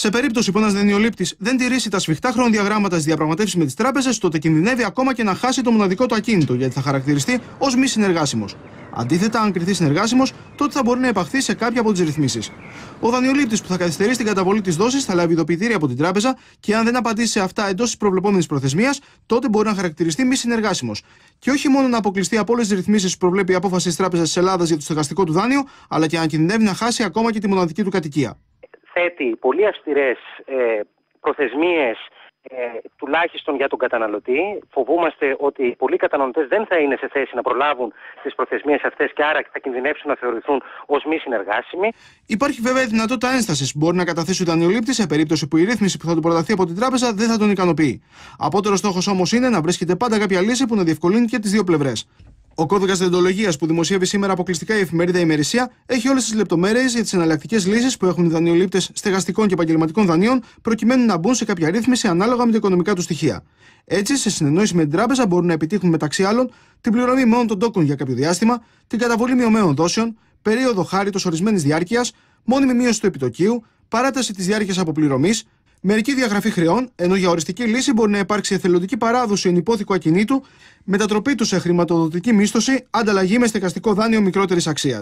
Σε περίπτωση που ένας δανειολήπτης δεν τηρήσει τα σφιχτά χρονοδιαγράμματα στις διαπραγματεύσεις με τις τράπεζες, τότε κινδυνεύει ακόμα και να χάσει το μοναδικό του ακίνητο, γιατί θα χαρακτηριστεί ως μη συνεργάσιμος. Αντίθετα, αν κριθεί συνεργάσιμος, τότε θα μπορεί να επαχθεί σε κάποια από τις ρυθμίσεις. Ο δανειολήπτης που θα καθυστερεί στην καταβολή της δόσης θα λάβει ειδοποιητήρια από την τράπεζα και αν δεν απαντήσει σε αυτά εντός της προβλεπόμενης προθεσμίας, τότε μπορεί να χαρακτηριστεί μη συνεργάσιμος. Και όχι μόνο να αποκλειστεί από όλες τις ρυθμίσεις που προβλέπει η απόφαση της Τράπεζας της Ελλάδας για το στεγαστικό του δάνειο, αλλά και αν κινδυνεύει να χάσει ακόμα και τη μοναδική του κατοικία θέτει πολύ αυστηρές ε, προθεσμίες ε, τουλάχιστον για τον καταναλωτή. Φοβούμαστε ότι πολλοί καταναλωτές δεν θα είναι σε θέση να προλάβουν τις προθεσμίες αυτές και άρα θα κινδυνεύσουν να θεωρηθούν ως μη συνεργάσιμοι. Υπάρχει βέβαια η δυνατότητα ένστασης μπορεί να καταθέσει ο δανειολήπτης σε περίπτωση που η ρύθμιση που θα του προταθεί από την τράπεζα δεν θα τον ικανοποιεί. Απότερο στόχος όμως είναι να βρίσκεται πάντα κάποια λύση που να διευκολύνει και τις δύο πλευρές. Ο κώδικας διοντολογίας που δημοσιεύει σήμερα αποκλειστικά η εφημερίδα Ημερησία έχει όλες τις λεπτομέρειες για τις εναλλακτικές λύσεις που έχουν οι δανειολήπτες στεγαστικών και επαγγελματικών δανείων προκειμένου να μπουν σε κάποια ρύθμιση ανάλογα με τα οικονομικά του στοιχεία. Έτσι, σε συνεννόηση με την τράπεζα μπορούν να επιτύχουν μεταξύ άλλων την πληρωμή μόνο των τόκων για κάποιο διάστημα, την καταβολή μειωμένων δόσεων, περίοδο χάρητο ορισμένης διάρκειας, μόνιμη μείωση του επιτοκίου, παράταση της διάρκειας αποπληρωμής, Μερική διαγραφή χρεών, ενώ για οριστική λύση μπορεί να υπάρξει εθελοντική παράδοση ενυπόθηκου ακινήτου, μετατροπή του σε χρηματοδοτική μίσθωση, ανταλλαγή με στεκαστικό δάνειο μικρότερης αξίας.